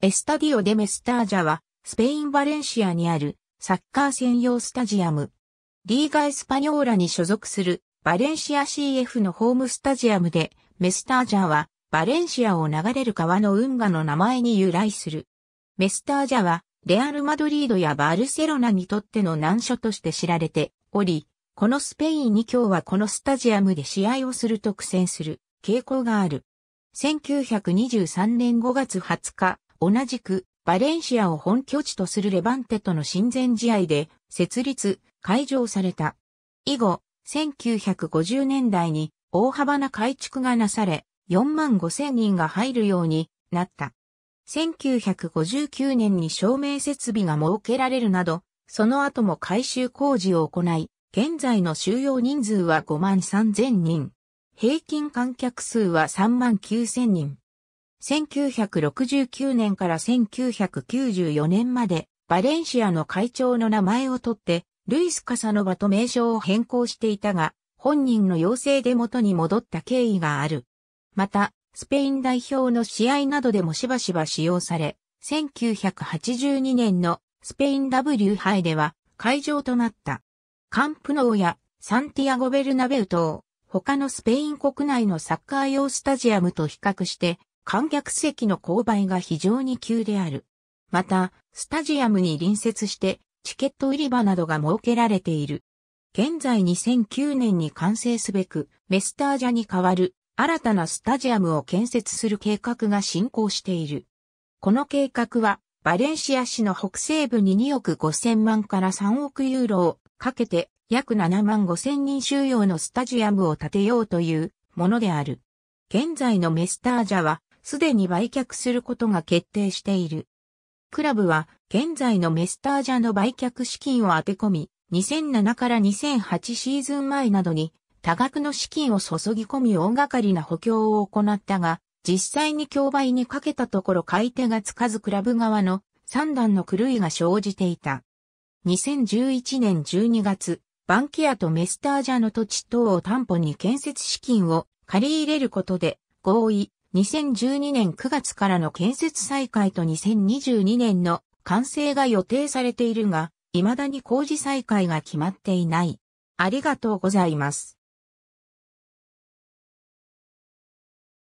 エスタディオ・デ・メスタージャは、スペイン・バレンシアにあるサッカー専用スタジアム。リーガ・エスパニョーラに所属するバレンシア CF のホームスタジアムで、メスタージャは、バレンシアを流れる川の運河の名前に由来する。メスタージャは、レアル・マドリードやバルセロナにとっての難所として知られており、このスペインに今日はこのスタジアムで試合をすると苦戦する傾向がある。1923年5月20日、同じくバレンシアを本拠地とするレバンテとの親善試合で設立、会場された。以後、1950年代に大幅な改築がなされ、4万5千人が入るようになった。1959年に照明設備が設けられるなど、その後も改修工事を行い、現在の収容人数は5万3千人。平均観客数は3万9千人。1969年から1994年まで、バレンシアの会長の名前を取って、ルイス・カサノバと名称を変更していたが、本人の要請で元に戻った経緯がある。また、スペイン代表の試合などでもしばしば使用され、1982年のスペイン W 杯では会場となった。カンプノーやサンティアゴベルナベウ等、他のスペイン国内のサッカー用スタジアムと比較して観客席の勾配が非常に急である。また、スタジアムに隣接して、チケット売り場などが設けられている。現在2009年に完成すべく、メスタージャに代わる新たなスタジアムを建設する計画が進行している。この計画は、バレンシア市の北西部に2億5千万から3億ユーロをかけて約7万5千人収容のスタジアムを建てようというものである。現在のメスタージャはすでに売却することが決定している。クラブは、現在のメスタージャの売却資金を当て込み、2007から2008シーズン前などに、多額の資金を注ぎ込み大掛かりな補強を行ったが、実際に競売にかけたところ買い手がつかずクラブ側の3段の狂いが生じていた。2011年12月、バンキアとメスタージャの土地等を担保に建設資金を借り入れることで合意、2012年9月からの建設再開と2022年の完成が予定されているが、未だに工事再開が決まっていない。ありがとうございます。